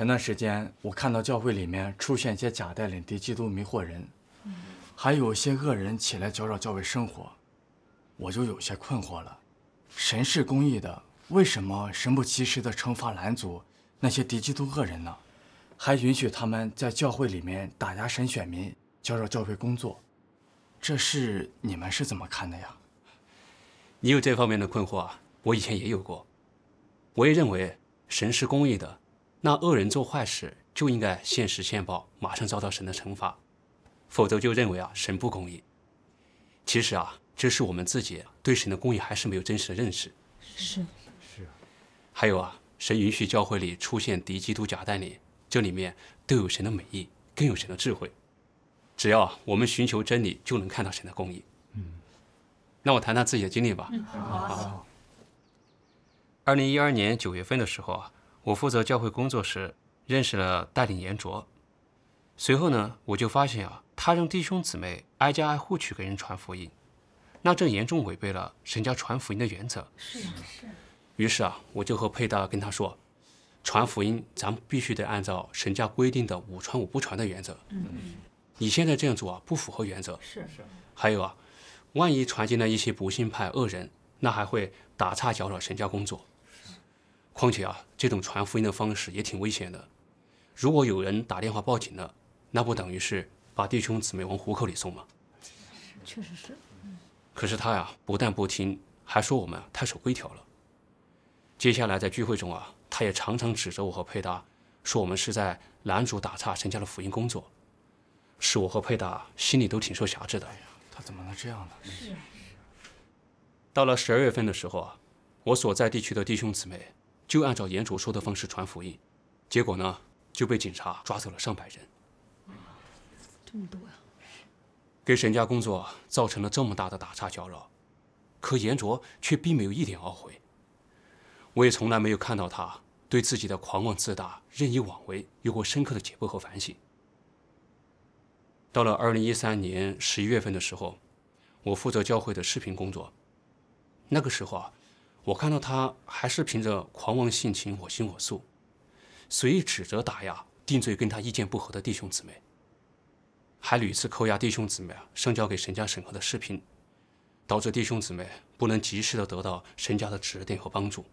前段时间我看到教会里面出现一些假带领敌基督迷惑人，还有些恶人起来搅扰教会生活，我就有些困惑了。神是公义的，为什么神不及时的惩罚拦阻那些敌基督恶人呢？还允许他们在教会里面打压神选民，搅扰教会工作？这事你们是怎么看的呀？你有这方面的困惑，我以前也有过，我也认为神是公义的。那恶人做坏事就应该现实现报，马上遭到神的惩罚，否则就认为啊神不公义。其实啊，这是我们自己对神的公义还是没有真实的认识。是，是还有啊，神允许教会里出现敌基督假代理，这里面都有神的美意，更有神的智慧。只要我们寻求真理，就能看到神的公义。嗯。那我谈谈自己的经历吧。好。二零一二年九月份的时候啊。我负责教会工作时，认识了带领严卓。随后呢，我就发现啊，他让弟兄姊妹挨家挨户去给人传福音，那正严重违背了神家传福音的原则。是是。于是啊，我就和佩道跟他说，传福音咱们必须得按照神家规定的五传五不传的原则。嗯你现在这样做啊，不符合原则。是是。还有啊，万一传进了一些不信派恶人，那还会打岔搅扰神家工作。况且啊，这种传福音的方式也挺危险的。如果有人打电话报警了，那不等于是把弟兄姊妹往虎口里送吗？确实是，是，可是他呀，不但不听，还说我们太守规条了。接下来在聚会中啊，他也常常指责我和佩达，说我们是在男主打岔参加了福音工作，是我和佩达心里都挺受辖制的。哎呀，他怎么能这样呢？是是。到了十二月份的时候啊，我所在地区的弟兄姊妹。就按照严卓说的方式传福音，结果呢就被警察抓走了上百人。这么多呀！给沈家工作造成了这么大的打岔搅扰，可严卓却并没有一点懊悔。我也从来没有看到他对自己的狂妄自大、任意妄为有过深刻的解剖和反省。到了二零一三年十一月份的时候，我负责教会的视频工作，那个时候啊。我看到他还是凭着狂妄性情我行我素，随意指责打压定罪跟他意见不合的弟兄姊妹，还屡次扣押弟兄姊妹啊上交给神家审核的视频，导致弟兄姊妹不能及时的得到神家的指点和帮助。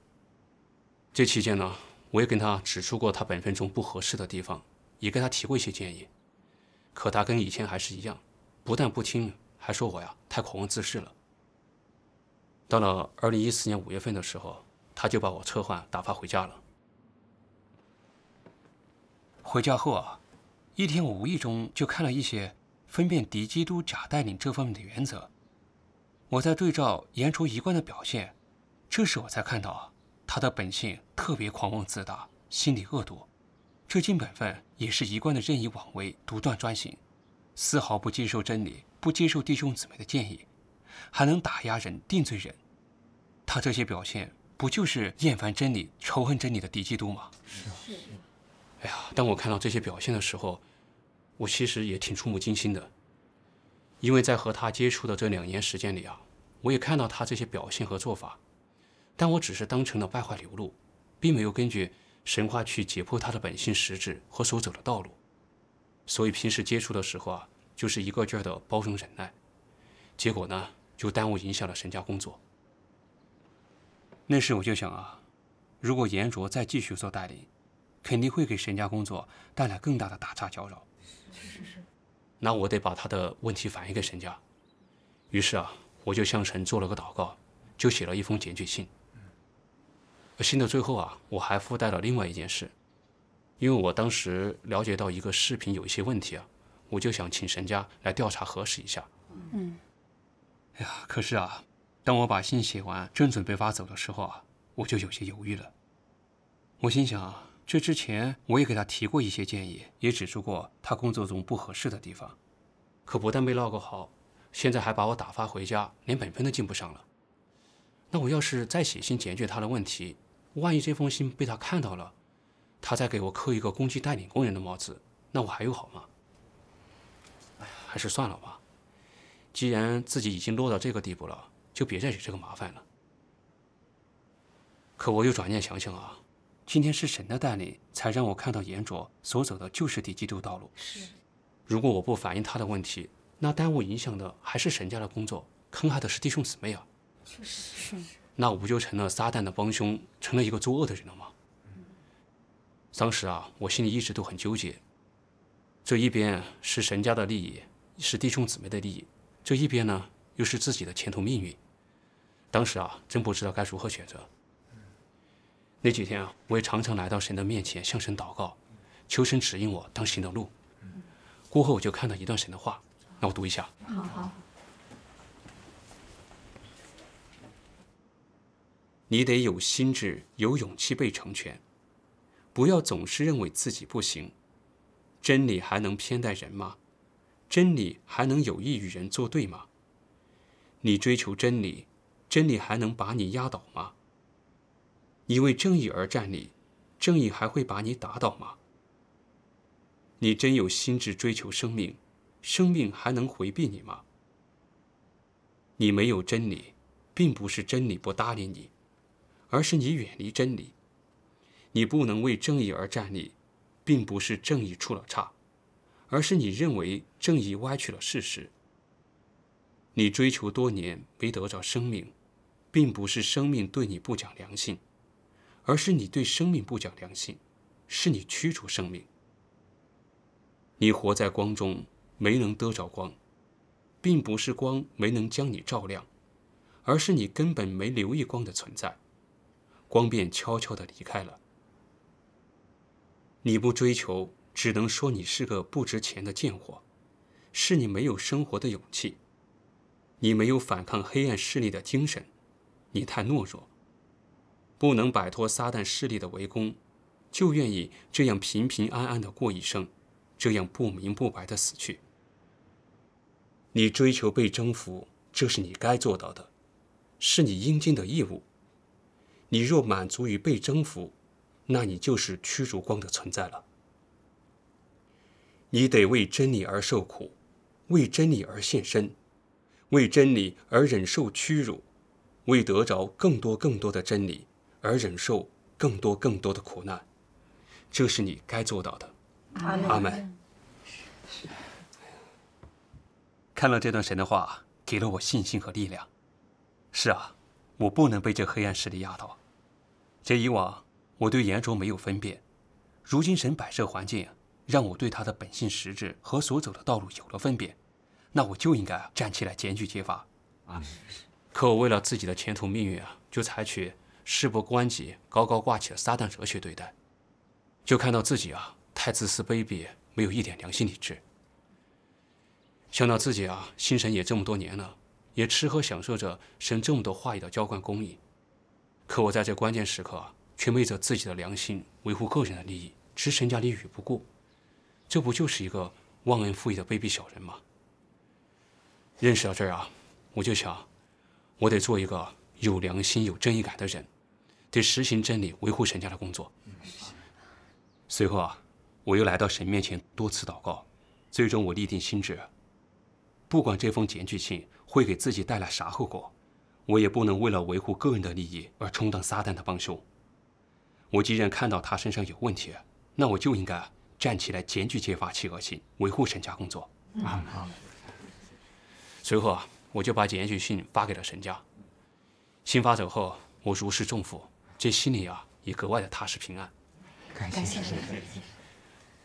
这期间呢，我也跟他指出过他本分中不合适的地方，也跟他提过一些建议，可他跟以前还是一样，不但不听，还说我呀太狂妄自恃了。到了二零一四年五月份的时候，他就把我撤换打发回家了。回家后啊，一天我无意中就看了一些分辨敌基督假带领这方面的原则，我在对照严初一贯的表现，这时我才看到他的本性特别狂妄自大，心理恶毒，这尽本分也是一贯的任意妄为、独断专行，丝毫不接受真理，不接受弟兄姊妹的建议。还能打压人、定罪人，他这些表现不就是厌烦真理、仇恨真理的敌基督吗？是啊，是。哎呀，当我看到这些表现的时候，我其实也挺触目惊心的，因为在和他接触的这两年时间里啊，我也看到他这些表现和做法，但我只是当成了败坏流露，并没有根据神话去解剖他的本性实质和所走的道路，所以平时接触的时候啊，就是一个劲儿的包容忍耐，结果呢？就耽误影响了沈家工作。那时我就想啊，如果严卓再继续做代理，肯定会给沈家工作带来更大的打岔搅扰。是是是。那我得把他的问题反映给沈家。于是啊，我就向神做了个祷告，就写了一封检举信。信的最后啊，我还附带了另外一件事，因为我当时了解到一个视频有一些问题啊，我就想请沈家来调查核实一下。嗯。呀，可是啊，当我把信写完，正准备发走的时候啊，我就有些犹豫了。我心想，这之前我也给他提过一些建议，也指出过他工作中不合适的地方，可不但没落个好，现在还把我打发回家，连本分都进不上了。那我要是再写信检举他的问题，万一这封信被他看到了，他再给我扣一个攻击带领工人的帽子，那我还有好吗？哎呀，还是算了吧。既然自己已经落到这个地步了，就别再惹这个麻烦了。可我又转念想想啊，今天是神的带领，才让我看到严卓所走的就是低基督道路。是，如果我不反映他的问题，那耽误影响的还是神家的工作，坑害的是弟兄姊妹啊。确实。那我不就成了撒旦的帮凶，成了一个作恶的人了吗？当时啊，我心里一直都很纠结，这一边是神家的利益，是弟兄姊妹的利益。这一边呢，又是自己的前途命运。当时啊，真不知道该如何选择。那几天啊，我也常常来到神的面前向神祷告，求神指引我当行的路。过后我就看到一段神的话，那我读一下。好，好。你得有心智，有勇气被成全，不要总是认为自己不行。真理还能偏待人吗？真理还能有意与人作对吗？你追求真理，真理还能把你压倒吗？你为正义而站立，正义还会把你打倒吗？你真有心智追求生命，生命还能回避你吗？你没有真理，并不是真理不搭理你，而是你远离真理。你不能为正义而站立，并不是正义出了差。而是你认为正义歪曲了事实。你追求多年没得着生命，并不是生命对你不讲良心，而是你对生命不讲良心，是你驱逐生命。你活在光中没能得着光，并不是光没能将你照亮，而是你根本没留意光的存在，光便悄悄地离开了。你不追求。只能说你是个不值钱的贱货，是你没有生活的勇气，你没有反抗黑暗势力的精神，你太懦弱，不能摆脱撒旦势力的围攻，就愿意这样平平安安的过一生，这样不明不白的死去。你追求被征服，这是你该做到的，是你应尽的义务。你若满足于被征服，那你就是驱逐光的存在了。你得为真理而受苦，为真理而献身，为真理而忍受屈辱，为得着更多更多的真理而忍受更多更多的苦难，这是你该做到的。阿门。阿门。看了这段神的话，给了我信心和力量。是啊，我不能被这黑暗势力压倒。这以往我对言说没有分辨，如今神摆设环境啊。让我对他的本性实质和所走的道路有了分别，那我就应该啊站起来检举揭发。啊，可我为了自己的前途命运啊，就采取事不关己高高挂起的撒旦哲学对待，就看到自己啊太自私卑鄙，没有一点良心理智。想到自己啊，心神也这么多年了，也吃喝享受着神这么多话语的浇灌供应，可我在这关键时刻啊，却昧着自己的良心维护个人的利益，置身家立于不顾。这不就是一个忘恩负义的卑鄙小人吗？认识到这儿啊，我就想，我得做一个有良心、有正义感的人，得实行真理，维护神家的工作。随后啊，我又来到神面前多次祷告，最终我立定心志，不管这封检举信会给自己带来啥后果，我也不能为了维护个人的利益而充当撒旦的帮凶。我既然看到他身上有问题，那我就应该。站起来检举揭发其恶行，维护沈家工作啊！好。随后啊，我就把检举信发给了沈家。信发走后，我如释重负，这心里啊也格外的踏实平安。感谢沈书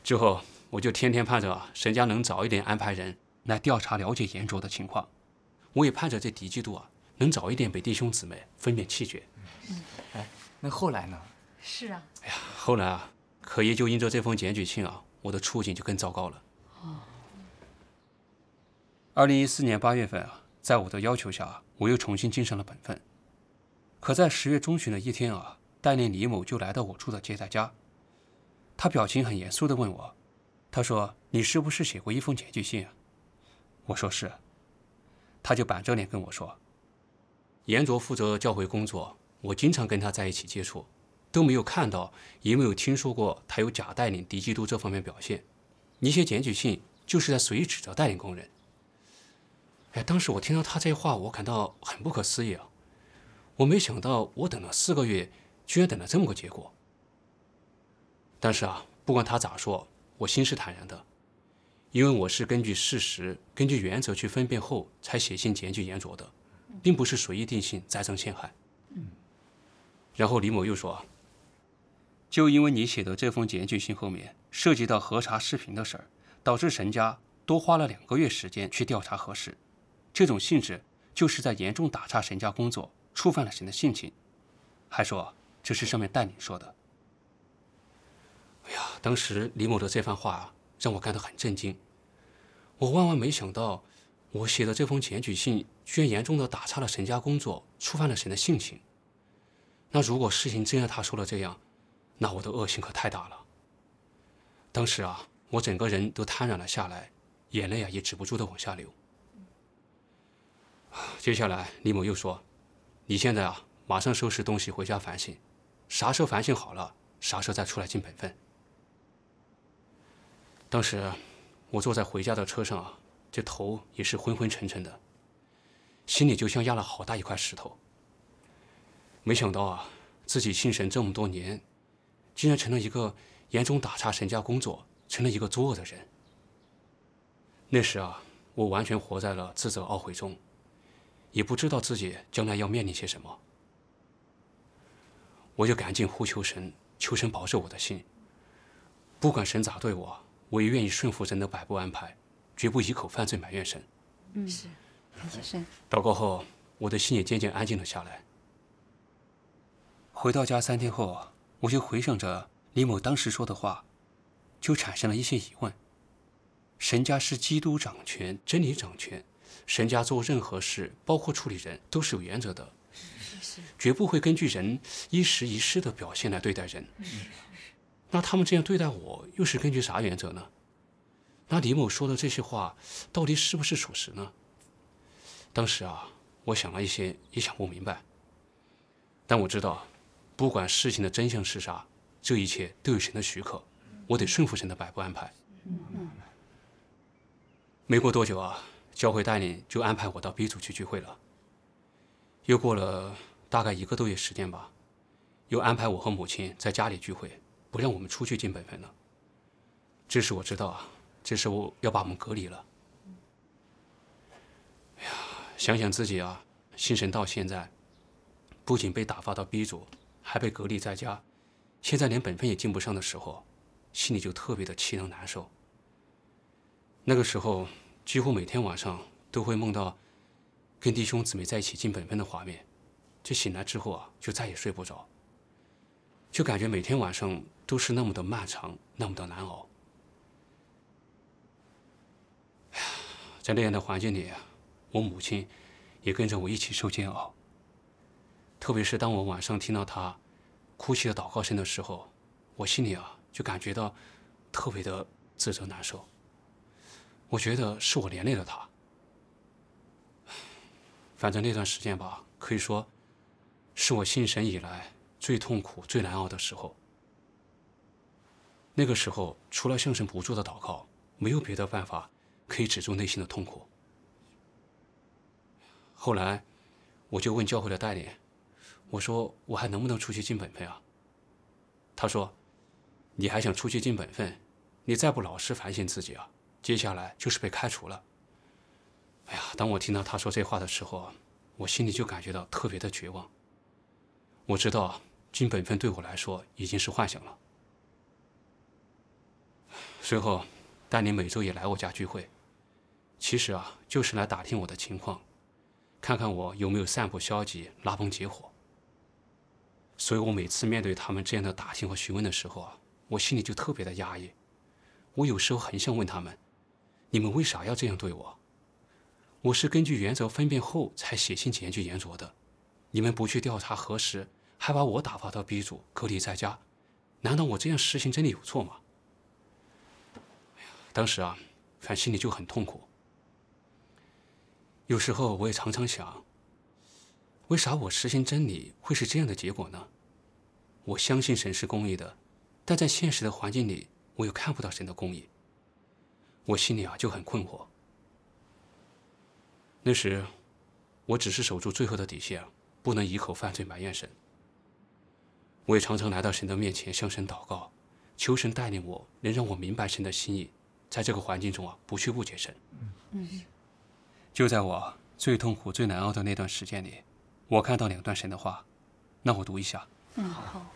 之后我就天天盼着啊，沈家能早一点安排人来调查了解严卓的情况。我也盼着这敌季度啊能早一点被弟兄姊妹分辨气绝。嗯。哎，那后来呢？是啊。哎呀，后来啊。可也就因着这封检举信啊，我的处境就更糟糕了。二零一四年八月份啊，在我的要求下我又重新精神了本分。可在十月中旬的一天啊，代练李某就来到我住的接待家，他表情很严肃地问我：“他说你是不是写过一封检举信？”啊？”我说是。他就板着脸跟我说：“严卓负责教会工作，我经常跟他在一起接触。”都没有看到，也没有听说过他有假带领敌基督这方面表现。你写检举信就是在随意指责带领工人。哎，当时我听到他这话，我感到很不可思议啊！我没想到，我等了四个月，居然等了这么个结果。但是啊，不管他咋说，我心是坦然的，因为我是根据事实、根据原则去分辨后才写信检举严卓的，并不是随意定性栽赃陷害。然后李某又说啊。就因为你写的这封检举信后面涉及到核查视频的事儿，导致沈家多花了两个月时间去调查核实，这种性质就是在严重打岔沈家工作，触犯了沈的性情，还说这是上面带领说的。哎呀，当时李某的这番话啊，让我感到很震惊，我万万没想到，我写的这封检举信居然严重的打岔了沈家工作，触犯了沈的性情。那如果事情真像他说的这样？那我的恶行可太大了。当时啊，我整个人都瘫软了下来，眼泪啊也止不住的往下流。接下来李某又说：“你现在啊，马上收拾东西回家反省，啥时候反省好了，啥时候再出来尽本分。”当时我坐在回家的车上啊，这头也是昏昏沉沉的，心里就像压了好大一块石头。没想到啊，自己信神这么多年。竟然成了一个严重打岔神家工作、成了一个作恶的人。那时啊，我完全活在了自责懊悔中，也不知道自己将来要面临些什么。我就赶紧呼求神，求神保守我的心。不管神咋对我，我也愿意顺服神的摆布安排，绝不一口犯罪埋怨神。嗯，是，感谢神。祷告后，我的心也渐渐安静了下来。回到家三天后。我就回想着李某当时说的话，就产生了一些疑问。神家是基督掌权，真理掌权，神家做任何事，包括处理人，都是有原则的，是是绝不会根据人一时一事的表现来对待人。那他们这样对待我，又是根据啥原则呢？那李某说的这些话，到底是不是属实呢？当时啊，我想了一些，也想不明白。但我知道。不管事情的真相是啥，这一切都有神的许可，我得顺服神的摆布安排。没过多久啊，教会带领就安排我到 B 组去聚会了。又过了大概一个多月时间吧，又安排我和母亲在家里聚会，不让我们出去进本分了。这时我知道啊，这是我要把我们隔离了。哎呀，想想自己啊，信神到现在，不仅被打发到 B 组。还被隔离在家，现在连本分也尽不上的时候，心里就特别的气恼难受。那个时候，几乎每天晚上都会梦到跟弟兄姊妹在一起尽本分的画面，这醒来之后啊，就再也睡不着，就感觉每天晚上都是那么的漫长，那么的难熬。在那样的环境里我母亲也跟着我一起受煎熬。特别是当我晚上听到他哭泣的祷告声的时候，我心里啊就感觉到特别的自责难受。我觉得是我连累了他。反正那段时间吧，可以说是我信神以来最痛苦、最难熬的时候。那个时候，除了向神不住的祷告，没有别的办法可以止住内心的痛苦。后来，我就问教会的代理。我说：“我还能不能出去尽本分啊？”他说：“你还想出去尽本分？你再不老实反省自己啊！接下来就是被开除了。”哎呀，当我听到他说这话的时候，我心里就感觉到特别的绝望。我知道，尽本分对我来说已经是幻想了。随后，丹尼每周也来我家聚会，其实啊，就是来打听我的情况，看看我有没有散布消极、拉帮结伙。所以，我每次面对他们这样的打听和询问的时候啊，我心里就特别的压抑。我有时候很想问他们，你们为啥要这样对我？我是根据原则分辨后才写信检举严卓的，你们不去调查核实，还把我打发到 B 组隔离在家，难道我这样实行真的有错吗？当时啊，反正心里就很痛苦。有时候我也常常想。为啥我实行真理会是这样的结果呢？我相信神是公义的，但在现实的环境里，我又看不到神的公义。我心里啊就很困惑。那时，我只是守住最后的底线，不能一口饭罪埋怨神。我也常常来到神的面前向神祷告，求神带领我能让我明白神的心意，在这个环境中啊不去误解神。嗯。就在我最痛苦最难熬的那段时间里。我看到两段神的话，那我读一下。嗯，好。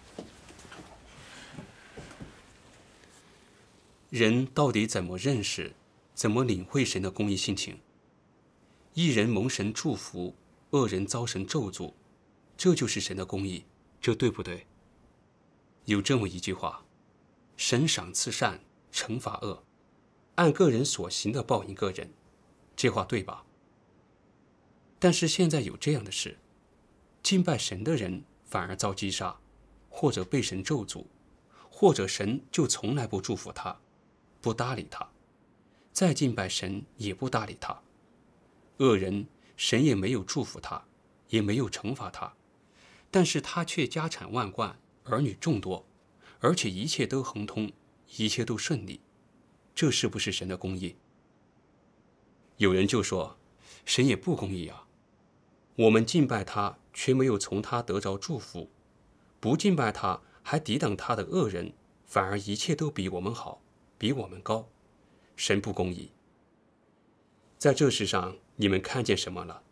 人到底怎么认识、怎么领会神的公益性情？一人蒙神祝福，恶人遭神咒诅，这就是神的公益，这对不对？有这么一句话：神赏赐善，惩罚恶，按个人所行的报应个人，这话对吧？但是现在有这样的事。敬拜神的人反而遭击杀，或者被神咒诅，或者神就从来不祝福他，不搭理他，再敬拜神也不搭理他。恶人神也没有祝福他，也没有惩罚他，但是他却家产万贯，儿女众多，而且一切都亨通，一切都顺利，这是不是神的公义？有人就说，神也不公义啊。我们敬拜他，却没有从他得着祝福；不敬拜他，还抵挡他的恶人，反而一切都比我们好，比我们高。神不公义。在这世上，你们看见什么了？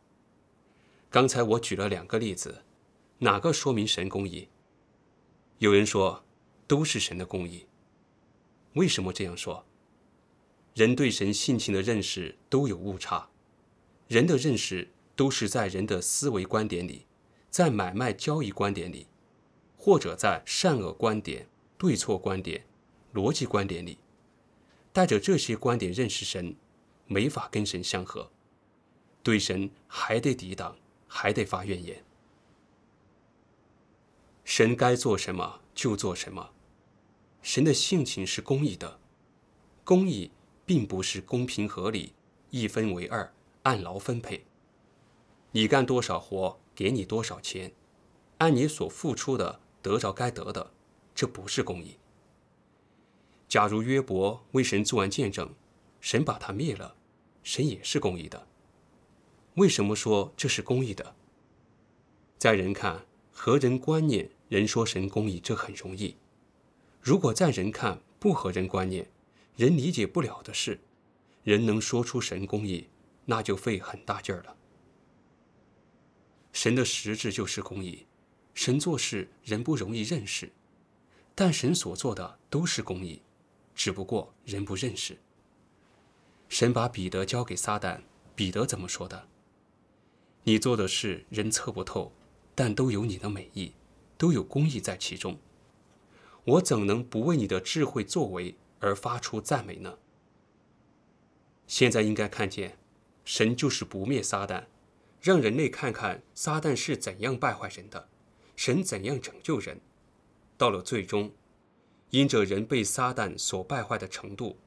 刚才我举了两个例子，哪个说明神公义？有人说，都是神的公义。为什么这样说？人对神性情的认识都有误差，人的认识。都是在人的思维观点里，在买卖交易观点里，或者在善恶观点、对错观点、逻辑观点里，带着这些观点认识神，没法跟神相合，对神还得抵挡，还得发怨言。神该做什么就做什么，神的性情是公义的，公义并不是公平合理，一分为二，按劳分配。你干多少活，给你多少钱，按你所付出的得着该得的，这不是公义。假如约伯为神做完见证，神把他灭了，神也是公义的。为什么说这是公义的？在人看合人观念，人说神公义，这很容易。如果在人看不合人观念，人理解不了的事，人能说出神公义，那就费很大劲儿了。神的实质就是公义，神做事人不容易认识，但神所做的都是公义，只不过人不认识。神把彼得交给撒旦，彼得怎么说的？你做的事人测不透，但都有你的美意，都有公义在其中，我怎能不为你的智慧作为而发出赞美呢？现在应该看见，神就是不灭撒旦。让人类看看撒旦是怎样败坏人的，神怎样拯救人。到了最终，因着人被撒旦所败坏的程度，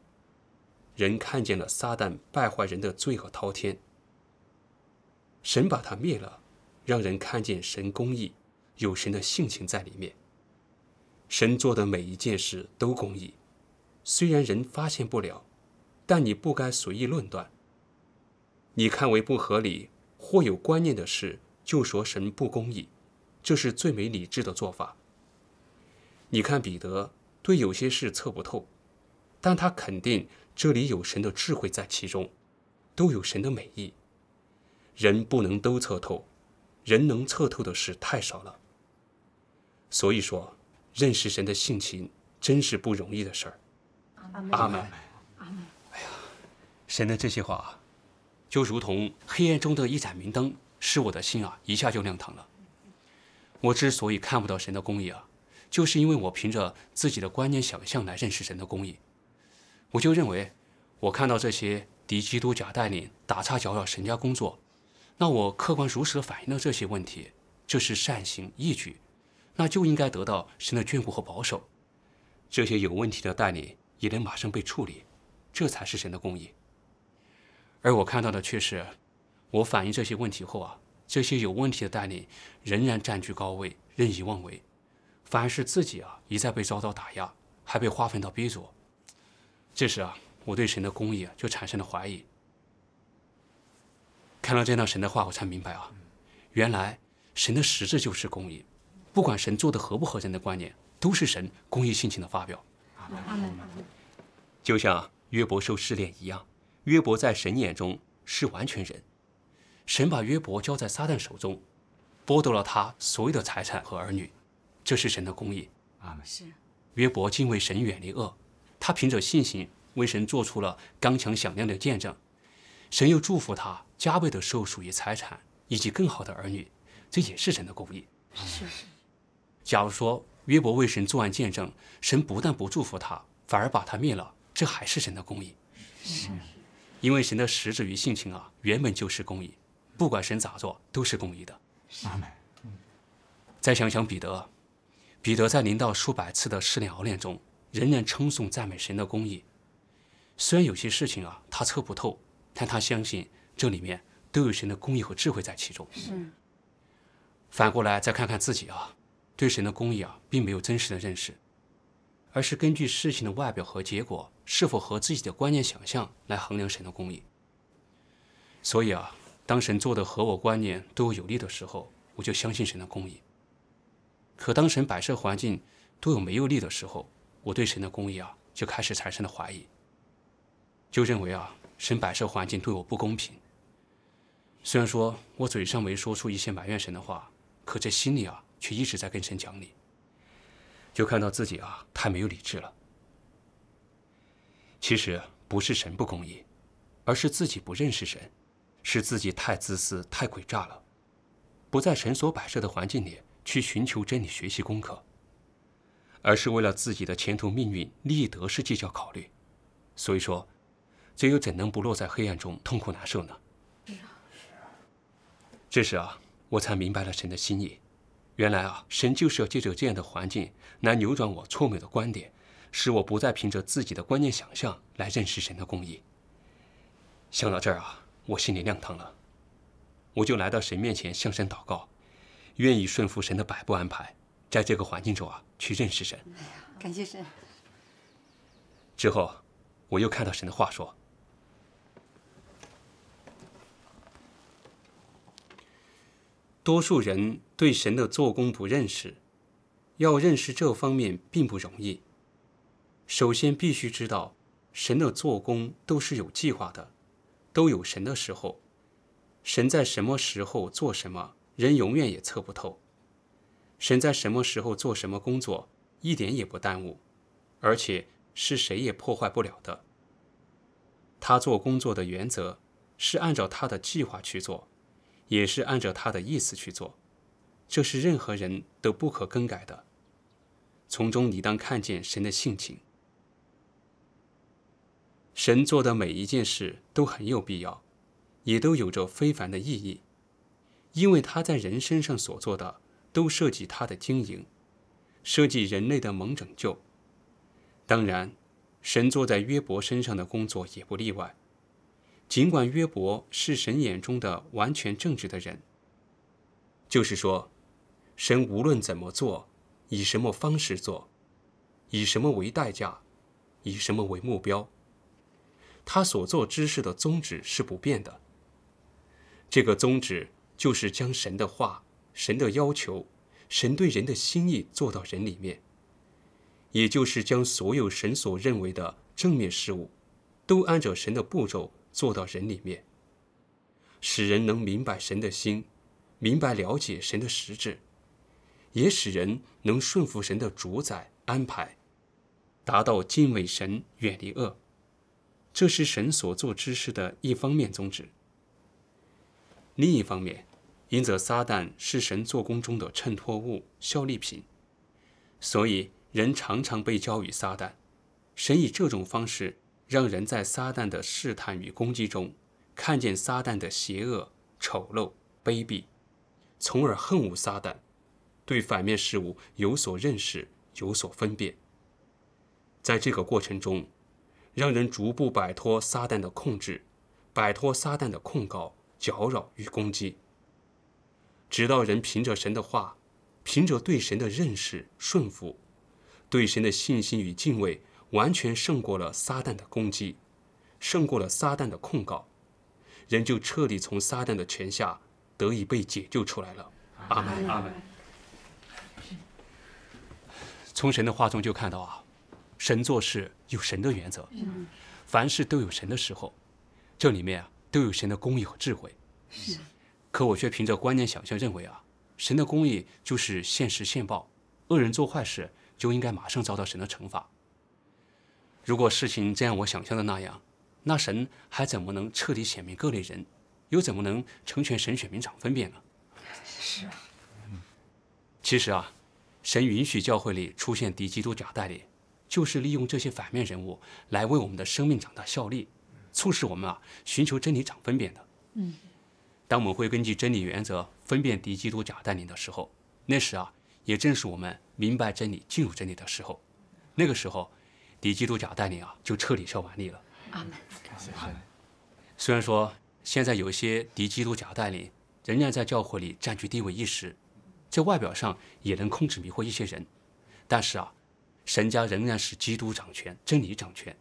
人看见了撒旦败坏人的罪恶滔天。神把他灭了，让人看见神公义，有神的性情在里面。神做的每一件事都公义，虽然人发现不了，但你不该随意论断。你看为不合理。或有观念的事，就说神不公义，这是最没理智的做法。你看彼得对有些事测不透，但他肯定这里有神的智慧在其中，都有神的美意。人不能都测透，人能测透的事太少了。所以说，认识神的性情真是不容易的事儿。阿门，阿门，哎呀，神的这些话。就如同黑暗中的一盏明灯，使我的心啊一下就亮堂了。我之所以看不到神的公义啊，就是因为我凭着自己的观念、想象来认识神的公义。我就认为，我看到这些敌基督假带领、打岔搅扰神家工作，那我客观如实反映了这些问题，这是善行义举，那就应该得到神的眷顾和保守。这些有问题的代理也能马上被处理，这才是神的公义。而我看到的却是，我反映这些问题后啊，这些有问题的代理仍然占据高位，任意妄为，反而是自己啊一再被遭到打压，还被划分到 B 组。这时啊，我对神的公义就产生了怀疑。看到这段神的话，我才明白啊，原来神的实质就是公义，不管神做的合不合神的观念，都是神公义性情的发表。就像约伯受试炼一样。约伯在神眼中是完全人，神把约伯交在撒旦手中，剥夺了他所有的财产和儿女，这是神的公义。啊，是。约伯敬畏神，远离恶，他凭着信心为神做出了刚强响亮的见证，神又祝福他加倍的受属于财产以及更好的儿女，这也是神的公义。是。假如说约伯为神作案见证，神不但不祝福他，反而把他灭了，这还是神的公义。是。因为神的实质与性情啊，原本就是公义，不管神咋做都是公义的。再想想彼得，彼得在临到数百次的试炼熬炼中，仍然称颂赞美神的公义。虽然有些事情啊，他测不透，但他相信这里面都有神的公义和智慧在其中。是。反过来再看看自己啊，对神的公义啊，并没有真实的认识，而是根据事情的外表和结果。是否和自己的观念想象来衡量神的公义？所以啊，当神做的和我观念对我有利的时候，我就相信神的公义。可当神摆设环境对我没有利的时候，我对神的公义啊就开始产生了怀疑，就认为啊神摆设环境对我不公平。虽然说我嘴上没说出一些埋怨神的话，可这心里啊却一直在跟神讲理，就看到自己啊太没有理智了。其实不是神不公义，而是自己不认识神，是自己太自私、太诡诈了，不在神所摆设的环境里去寻求真理、学习功课，而是为了自己的前途命运、利益得失计较考虑。所以说，这又怎能不落在黑暗中痛苦难受呢？是啊，是啊。这时啊，我才明白了神的心意。原来啊，神就是要借着这样的环境来扭转我错误的观点。使我不再凭着自己的观念想象来认识神的公义。想到这儿啊，我心里亮堂了，我就来到神面前向神祷告，愿意顺服神的摆布安排，在这个环境中啊去认识神。哎呀，感谢神！之后，我又看到神的话说：，多数人对神的做工不认识，要认识这方面并不容易。首先，必须知道，神的做工都是有计划的，都有神的时候，神在什么时候做什么，人永远也测不透。神在什么时候做什么工作，一点也不耽误，而且是谁也破坏不了的。他做工作的原则是按照他的计划去做，也是按照他的意思去做，这是任何人都不可更改的。从中你当看见神的性情。神做的每一件事都很有必要，也都有着非凡的意义，因为他在人身上所做的都涉及他的经营，涉及人类的蒙拯救。当然，神做在约伯身上的工作也不例外。尽管约伯是神眼中的完全正直的人，就是说，神无论怎么做，以什么方式做，以什么为代价，以什么为目标。他所做之事的宗旨是不变的。这个宗旨就是将神的话、神的要求、神对人的心意做到人里面，也就是将所有神所认为的正面事物，都按着神的步骤做到人里面，使人能明白神的心，明白了解神的实质，也使人能顺服神的主宰安排，达到敬畏神、远离恶。这是神所做之事的一方面宗旨。另一方面，因则撒旦是神做工中的衬托物、效力品，所以人常常被交与撒旦。神以这种方式，让人在撒旦的试探与攻击中，看见撒旦的邪恶、丑陋、卑鄙，从而恨恶撒旦，对反面事物有所认识、有所分辨。在这个过程中。让人逐步摆脱撒旦的控制，摆脱撒旦的控告、搅扰与攻击，直到人凭着神的话，凭着对神的认识、顺服，对神的信心与敬畏，完全胜过了撒旦的攻击，胜过了撒旦的控告，人就彻底从撒旦的权下得以被解救出来了。阿门，阿门。从神的话中就看到啊。神做事有神的原则，凡事都有神的时候，这里面啊都有神的公义和智慧。是。可我却凭着观念想象认为啊，神的公义就是现实现报，恶人做坏事就应该马上遭到神的惩罚。如果事情真像我想象的那样，那神还怎么能彻底显明各类人，又怎么能成全神选民长分辨呢？是。啊，其实啊，神允许教会里出现敌基督假代理。就是利用这些反面人物来为我们的生命长大效力，促使我们啊寻求真理、长分辨的。嗯，当我们会根据真理原则分辨敌基督假带领的时候，那时啊也正是我们明白真理、进入真理的时候。那个时候，敌基督假带领啊就彻底消完力了。阿门。虽然说现在有些敌基督假带领仍然在教会里占据地位一时，这外表上也能控制迷惑一些人，但是啊。神家仍然是基督掌权、真理掌权，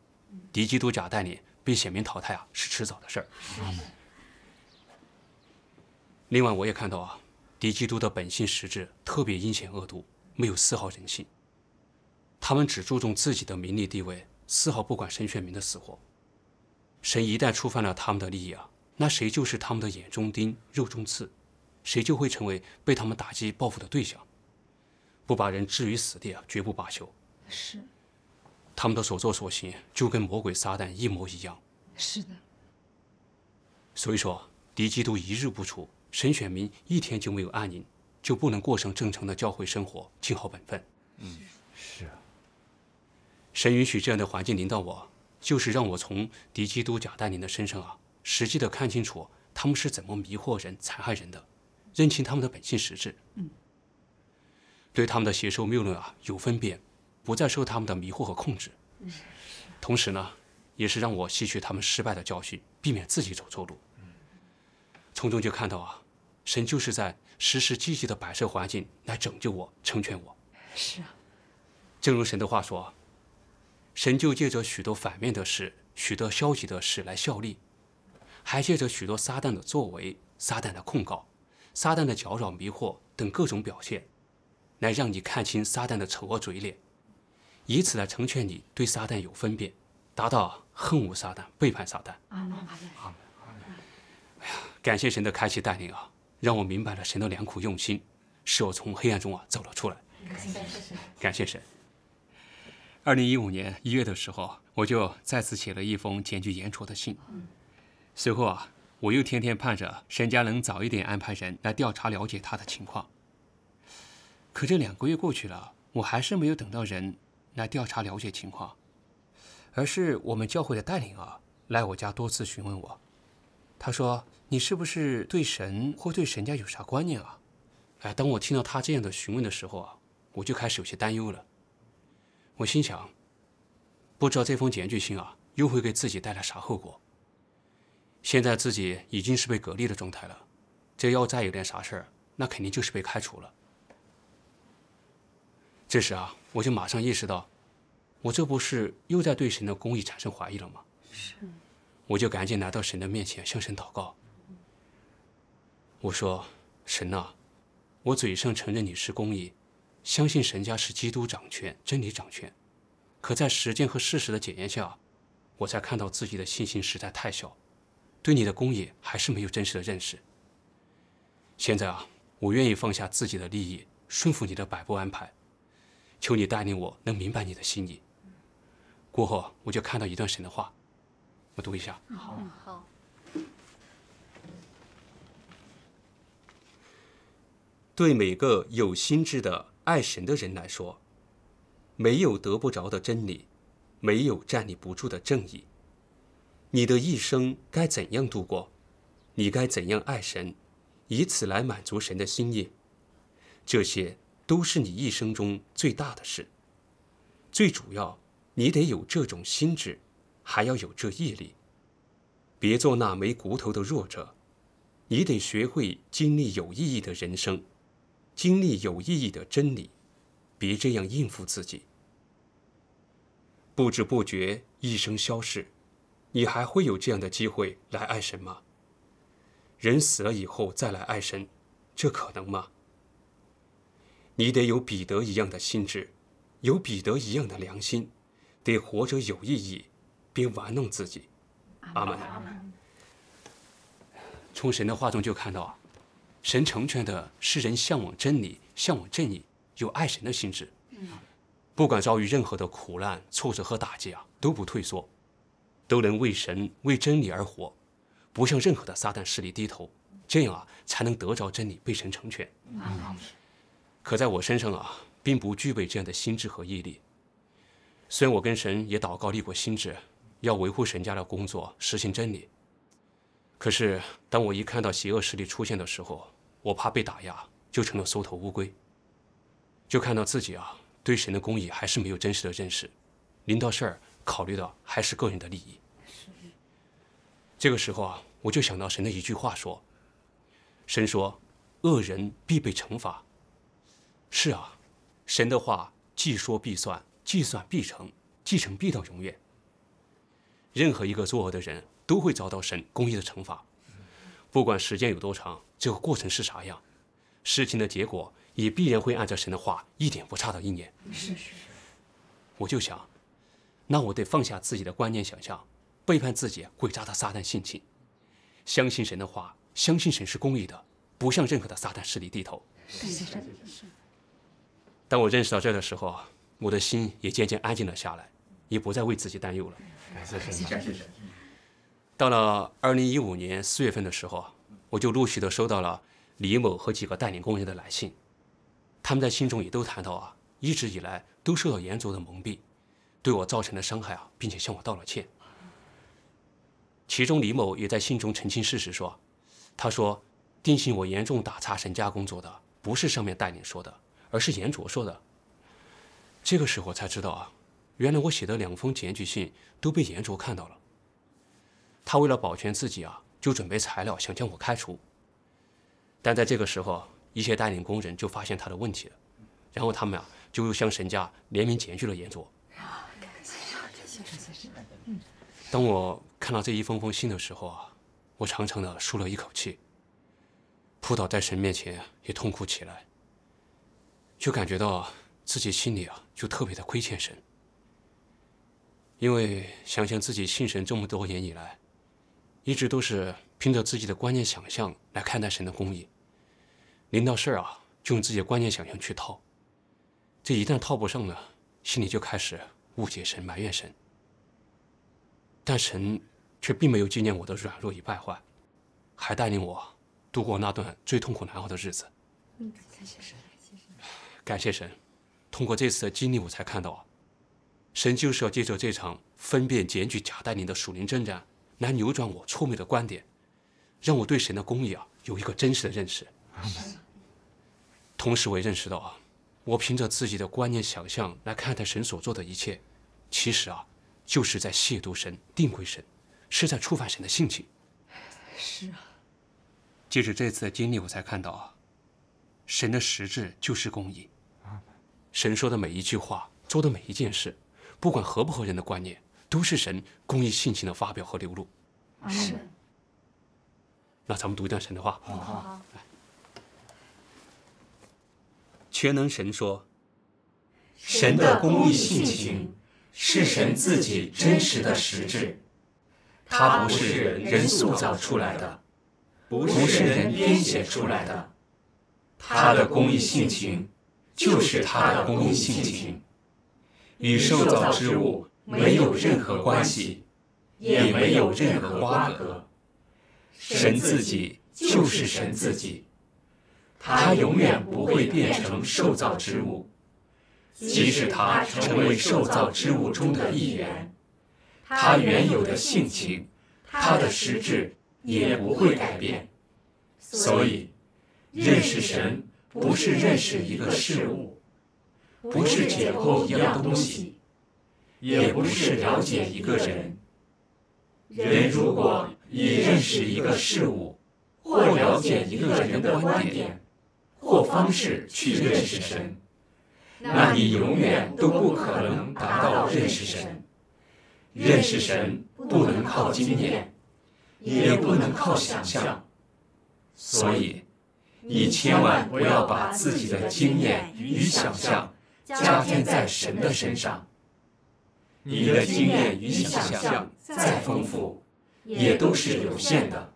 敌基督假代理被选民淘汰啊，是迟早的事儿。另外，我也看到啊，敌基督的本性实质特别阴险恶毒，没有丝毫人性。他们只注重自己的名利地位，丝毫不管神选民的死活。神一旦触犯了他们的利益啊，那谁就是他们的眼中钉、肉中刺，谁就会成为被他们打击报复的对象，不把人置于死地啊，绝不罢休。是，他们的所作所行就跟魔鬼撒旦一模一样。是的。所以说，敌基督一日不出，神选民一天就没有安宁，就不能过上正常的教会生活，尽好本分。嗯，是啊。神允许这样的环境临到我，就是让我从敌基督假大领的身上啊，实际的看清楚他们是怎么迷惑人、残害人的，认清他们的本性实质。嗯，对他们的邪兽谬论啊有分辨。不再受他们的迷惑和控制，同时呢，也是让我吸取他们失败的教训，避免自己走错路。从中就看到啊，神就是在实时积极的摆设环境来拯救我、成全我。是啊，正如神的话说神就借着许多反面的事、许多消极的事来效力，还借着许多撒旦的作为、撒旦的控告、撒旦的搅扰、迷惑等各种表现，来让你看清撒旦的丑恶嘴脸。以此来成全你对撒旦有分辨，达到恨恶撒旦、背叛撒旦啊！阿门！阿门！哎呀，感谢神的开启带领啊，让我明白了神的良苦用心，使我从黑暗中啊走了出来。感谢神！感谢神！二零一五年一月的时候，我就再次写了一封检举严卓的信。随后啊，我又天天盼着神家能早一点安排人来调查了解他的情况。可这两个月过去了，我还是没有等到人。来调查了解情况，而是我们教会的带领啊，来我家多次询问我。他说：“你是不是对神或对神家有啥观念啊？”哎，当我听到他这样的询问的时候啊，我就开始有些担忧了。我心想，不知道这封检举信啊，又会给自己带来啥后果。现在自己已经是被隔离的状态了，这要再有点啥事儿，那肯定就是被开除了。这时啊，我就马上意识到，我这不是又在对神的公义产生怀疑了吗？是。我就赶紧来到神的面前，向神祷告。我说：“神呐，我嘴上承认你是公义，相信神家是基督掌权、真理掌权，可在时间和事实的检验下，我才看到自己的信心实在太小，对你的公义还是没有真实的认识。现在啊，我愿意放下自己的利益，顺服你的摆布安排。”求你带领我，能明白你的心意。过后我就看到一段神的话，我读一下。好。对每个有心智的爱神的人来说，没有得不着的真理，没有站立不住的正义。你的一生该怎样度过？你该怎样爱神，以此来满足神的心意？这些。都是你一生中最大的事，最主要你得有这种心智，还要有这毅力。别做那没骨头的弱者，你得学会经历有意义的人生，经历有意义的真理。别这样应付自己，不知不觉一生消逝，你还会有这样的机会来爱神吗？人死了以后再来爱神，这可能吗？你得有彼得一样的心智，有彼得一样的良心，得活着有意义，别玩弄自己。阿门。从神的话中就看到啊，神成全的是人向往真理，向往正义，有爱神的心智。不管遭遇任何的苦难、挫折和打击啊，都不退缩，都能为神、为真理而活，不向任何的撒旦势力低头。这样啊，才能得着真理，被神成全。可在我身上啊，并不具备这样的心智和毅力。虽然我跟神也祷告立过心智，要维护神家的工作，实行真理。可是，当我一看到邪恶势力出现的时候，我怕被打压，就成了缩头乌龟。就看到自己啊，对神的公义还是没有真实的认识，临到事儿考虑的还是个人的利益。这个时候啊，我就想到神的一句话说：“神说，恶人必被惩罚。”是啊，神的话既说必算，既算必成，既成必到永远。任何一个作恶的人都会遭到神公义的惩罚，不管时间有多长，这个过程是啥样，事情的结果也必然会按照神的话一点不差的一年。是是是，我就想，那我得放下自己的观念想象，背叛自己诡诈的撒旦性情，相信神的话，相信神是公义的，不向任何的撒旦势力低头。是是是。当我认识到这的时候，我的心也渐渐安静了下来，也不再为自己担忧了。谢谢谢谢。到了二零一五年四月份的时候，我就陆续的收到了李某和几个带领工人的来信，他们在信中也都谈到啊，一直以来都受到严卓的蒙蔽，对我造成的伤害啊，并且向我道了歉。其中李某也在信中澄清事实说，他说定性我严重打擦沈家工作的不是上面带领说的。而是严卓说的。这个时候才知道啊，原来我写的两封检举信都被严卓看到了。他为了保全自己啊，就准备材料想将我开除。但在这个时候，一些带领工人就发现他的问题了，然后他们啊就又向神家联名检举了严卓。当我看到这一封封信的时候啊，我长长的舒了一口气，扑倒在神面前也痛哭起来。就感觉到自己心里啊，就特别的亏欠神，因为想想自己信神这么多年以来，一直都是凭着自己的观念想象来看待神的公义，临到事儿啊，就用自己的观念想象去套，这一旦套不上了，心里就开始误解神、埋怨神。但神却并没有纪念我的软弱与败坏，还带领我度过那段最痛苦难熬的日子。嗯，感谢神。感谢神，通过这次的经历，我才看到啊，神就是要借着这场分辨检举贾带领的属灵征战，来扭转我错误的观点，让我对神的公义啊有一个真实的认识。同时我也认识到啊，我凭着自己的观念想象来看待神所做的一切，其实啊，就是在亵渎神、定规神，是在触犯神的性情。是啊。借着这次的经历，我才看到啊，神的实质就是公义。神说的每一句话，做的每一件事，不管合不合人的观念，都是神公益性情的发表和流露。是。那咱们读一段神的话。好。全能神说：“神的公益性情是神自己真实的实质，它不是人人塑造出来的，不是人编写出来的。他的公益性情。”就是他的公益性情，与受造之物没有任何关系，也没有任何瓜葛。神自己就是神自己，他永远不会变成受造之物，即使他成为受造之物中的一员，他原有的性情，他的实质也不会改变。所以，认识神。不是认识一个事物，不是解剖一样东西，也不是了解一个人。人如果以认识一个事物，或了解一个人的观点，或方式去认识神，那你永远都不可能达到认识神。认识神不能靠经验，也不能靠想象，所以。你千万不要把自己的经验与想象加添在神的身上。你的经验与想象再丰富，也都是有限的。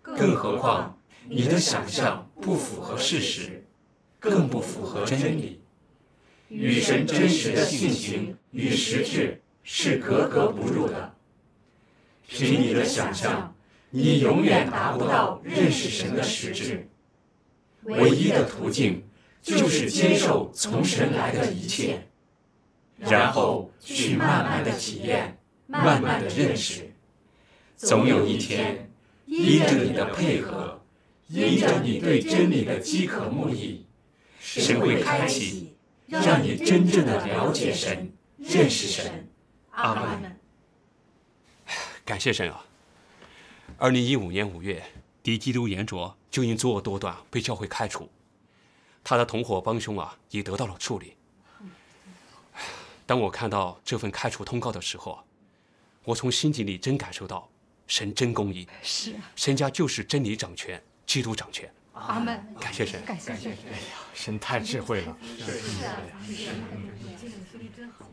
更何况你的想象不符合事实，更不符合真理，与神真实的性情与实质是格格不入的。凭你的想象，你永远达不到认识神的实质。唯一的途径就是接受从神来的一切，然后去慢慢的体验，慢慢的认识，总有一天，依着你的配合，依着你对真理的饥渴慕意，神会开启，让你真正的了解神，认识神。阿门。感谢神啊！二零一五年五月。敌基督严卓就因作恶多端被教会开除，他的同伙帮凶啊也得到了处理。当我看到这份开除通告的时候，我从心底里真感受到神真公义。是啊，神家就是真理掌权，基督掌权。阿门。感谢神，感谢神。哎呀，神太智慧了。是是好。